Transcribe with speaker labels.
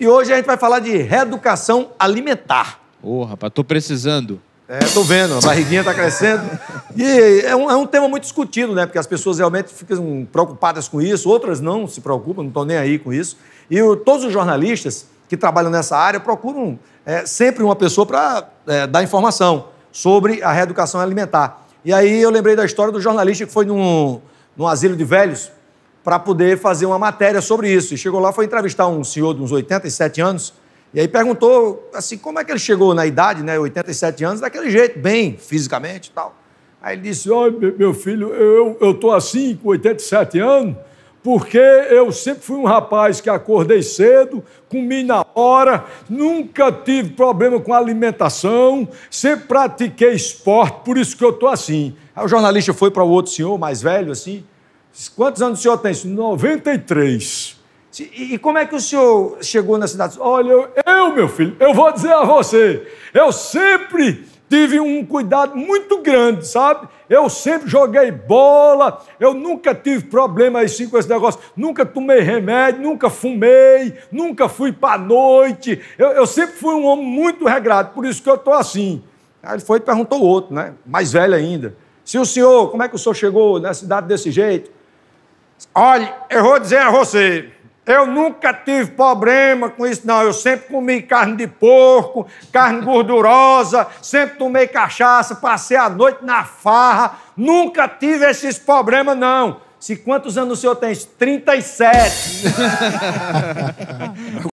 Speaker 1: E hoje a gente vai falar de reeducação alimentar. Ô, oh, rapaz, tô precisando. É, tô vendo, a barriguinha tá crescendo. E é um, é um, tema muito discutido, né? Porque as pessoas realmente ficam preocupadas com isso, outras não se preocupam, não estão nem aí com isso. E o, todos os jornalistas que trabalham nessa área procuram é, sempre uma pessoa para é, dar informação sobre a reeducação alimentar. E aí eu lembrei da história do jornalista que foi num, num asilo de velhos para poder fazer uma matéria sobre isso. E chegou lá, foi entrevistar um senhor de uns 87 anos, e aí perguntou assim, como é que ele chegou na idade, né, 87 anos, daquele jeito, bem, fisicamente e tal. Aí ele disse, ó, oh, meu filho, eu estou assim, com 87 anos, porque eu sempre fui um rapaz que acordei cedo, comi na hora, nunca tive problema com alimentação, sempre pratiquei esporte, por isso que eu estou assim. Aí o jornalista foi para o outro senhor, mais velho, assim, Quantos anos o senhor tem? 93. E, e como é que o senhor chegou na cidade? Olha, eu, eu, meu filho, eu vou dizer a você, eu sempre tive um cuidado muito grande, sabe? Eu sempre joguei bola, eu nunca tive problema assim com esse negócio, nunca tomei remédio, nunca fumei, nunca fui para noite. Eu, eu, sempre fui um homem muito regrado, por isso que eu estou assim. Aí ele foi e perguntou outro, né? Mais velho ainda. Se o senhor, como é que o senhor chegou na cidade desse jeito? Olha, eu vou dizer a você, eu nunca tive problema com isso, não. Eu sempre comi carne de porco, carne gordurosa, sempre tomei cachaça, passei a noite na farra, nunca tive esses problemas, não. Se quantos anos o senhor tem? 37.